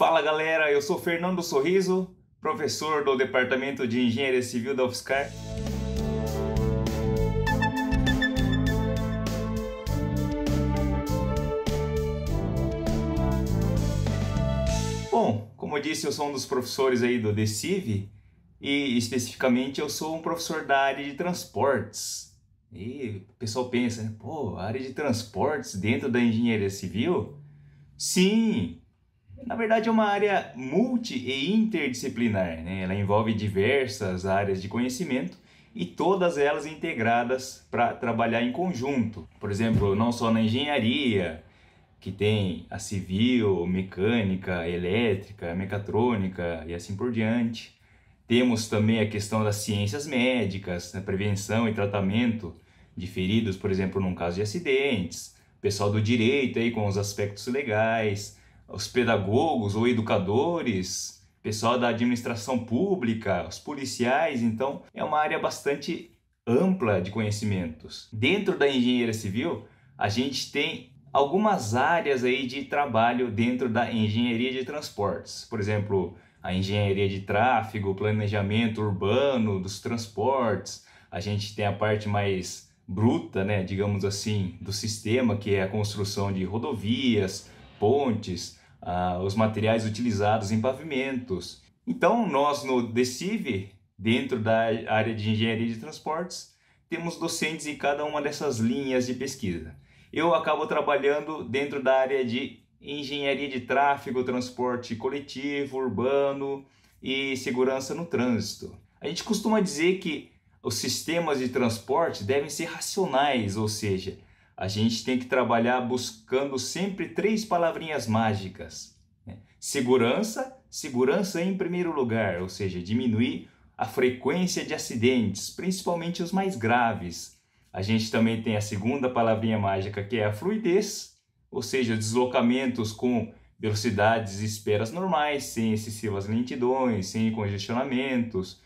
Fala galera, eu sou Fernando Sorriso, professor do Departamento de Engenharia Civil da UFSCar. Bom, como eu disse, eu sou um dos professores aí do DECIV e especificamente eu sou um professor da área de transportes. E o pessoal pensa, né? pô, área de transportes dentro da engenharia civil? Sim, na verdade, é uma área multi e interdisciplinar, né? ela envolve diversas áreas de conhecimento e todas elas integradas para trabalhar em conjunto. Por exemplo, não só na engenharia, que tem a civil, mecânica, elétrica, mecatrônica e assim por diante. Temos também a questão das ciências médicas, né? prevenção e tratamento de feridos, por exemplo, num caso de acidentes. pessoal do direito aí com os aspectos legais, os pedagogos ou educadores, pessoal da administração pública, os policiais, então é uma área bastante ampla de conhecimentos. Dentro da engenharia civil, a gente tem algumas áreas aí de trabalho dentro da engenharia de transportes. Por exemplo, a engenharia de tráfego, planejamento urbano dos transportes. A gente tem a parte mais bruta, né, digamos assim, do sistema, que é a construção de rodovias, pontes, ah, os materiais utilizados em pavimentos. Então, nós no DECIV, dentro da área de engenharia de transportes, temos docentes em cada uma dessas linhas de pesquisa. Eu acabo trabalhando dentro da área de engenharia de tráfego, transporte coletivo, urbano e segurança no trânsito. A gente costuma dizer que os sistemas de transporte devem ser racionais, ou seja, a gente tem que trabalhar buscando sempre três palavrinhas mágicas: né? segurança, segurança em primeiro lugar, ou seja, diminuir a frequência de acidentes, principalmente os mais graves. A gente também tem a segunda palavrinha mágica que é a fluidez, ou seja, deslocamentos com velocidades e esperas normais, sem excessivas lentidões, sem congestionamentos.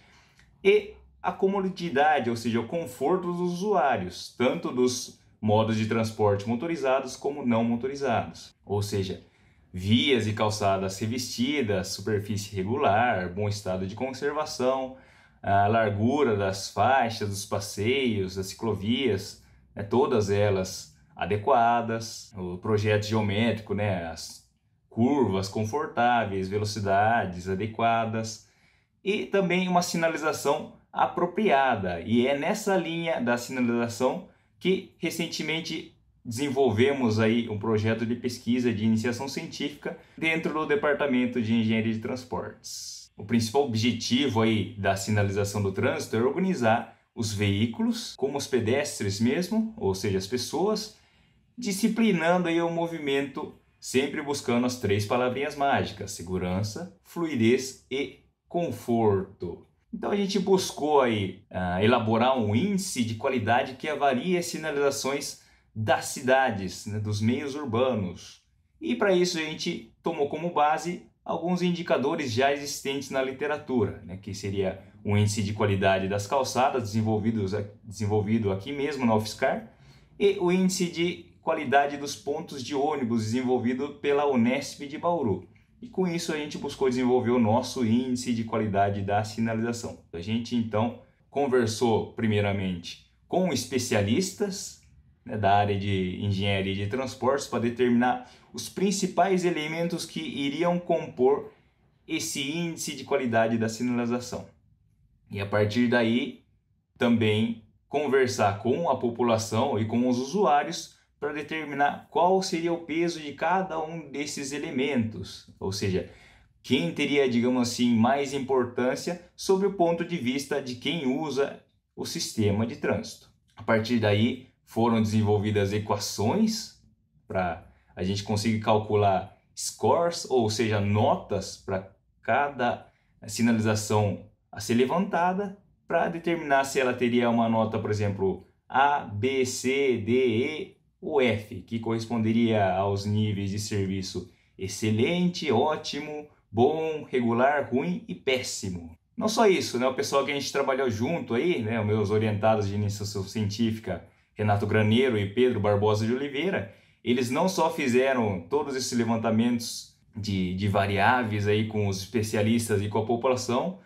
E a comodidade, ou seja, o conforto dos usuários, tanto dos modos de transporte motorizados como não motorizados, ou seja, vias e calçadas revestidas, superfície regular, bom estado de conservação, a largura das faixas, dos passeios, das ciclovias, né, todas elas adequadas, o projeto geométrico, né, as curvas confortáveis, velocidades adequadas e também uma sinalização apropriada. E é nessa linha da sinalização que recentemente desenvolvemos aí um projeto de pesquisa de iniciação científica dentro do Departamento de Engenharia de Transportes. O principal objetivo aí da sinalização do trânsito é organizar os veículos, como os pedestres mesmo, ou seja, as pessoas, disciplinando aí o movimento, sempre buscando as três palavrinhas mágicas: segurança, fluidez e conforto. Então a gente buscou aí uh, elaborar um índice de qualidade que avalie as sinalizações das cidades, né, dos meios urbanos. E para isso a gente tomou como base alguns indicadores já existentes na literatura, né, que seria o índice de qualidade das calçadas desenvolvidos, desenvolvido aqui mesmo na UFSCar e o índice de qualidade dos pontos de ônibus desenvolvido pela Unesp de Bauru. E com isso a gente buscou desenvolver o nosso índice de qualidade da sinalização. A gente então conversou primeiramente com especialistas né, da área de engenharia de transportes para determinar os principais elementos que iriam compor esse índice de qualidade da sinalização. E a partir daí também conversar com a população e com os usuários para determinar qual seria o peso de cada um desses elementos, ou seja, quem teria, digamos assim, mais importância sob o ponto de vista de quem usa o sistema de trânsito. A partir daí foram desenvolvidas equações para a gente conseguir calcular scores, ou seja, notas para cada sinalização a ser levantada para determinar se ela teria uma nota, por exemplo, A, B, C, D, E o F, que corresponderia aos níveis de serviço excelente, ótimo, bom, regular, ruim e péssimo. Não só isso, né? O pessoal que a gente trabalhou junto aí, né? Os meus orientados de iniciação científica, Renato Graneiro e Pedro Barbosa de Oliveira, eles não só fizeram todos esses levantamentos de, de variáveis aí com os especialistas e com a população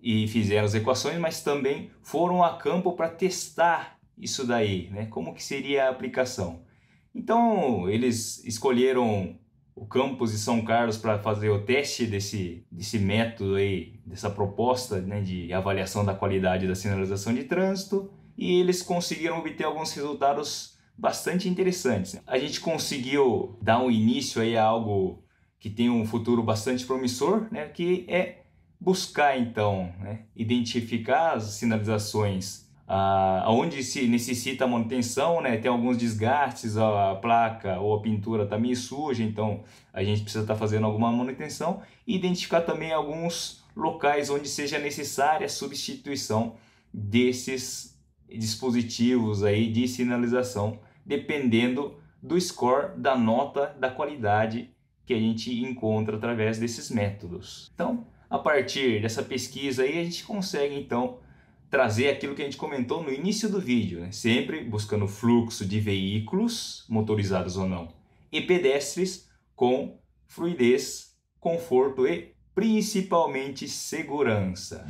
e fizeram as equações, mas também foram a campo para testar isso daí, né? Como que seria a aplicação? Então, eles escolheram o campus de São Carlos para fazer o teste desse, desse método aí, dessa proposta né, de avaliação da qualidade da sinalização de trânsito, e eles conseguiram obter alguns resultados bastante interessantes. A gente conseguiu dar um início aí a algo que tem um futuro bastante promissor, né, que é buscar então né, identificar as sinalizações ah, onde se necessita manutenção, né, tem alguns desgastes, a placa ou a pintura está meio suja, então a gente precisa estar tá fazendo alguma manutenção e identificar também alguns locais onde seja necessária a substituição desses dispositivos aí de sinalização, dependendo do score, da nota, da qualidade que a gente encontra através desses métodos. Então, a partir dessa pesquisa aí, a gente consegue então trazer aquilo que a gente comentou no início do vídeo, né? sempre buscando fluxo de veículos, motorizados ou não, e pedestres com fluidez, conforto e principalmente segurança.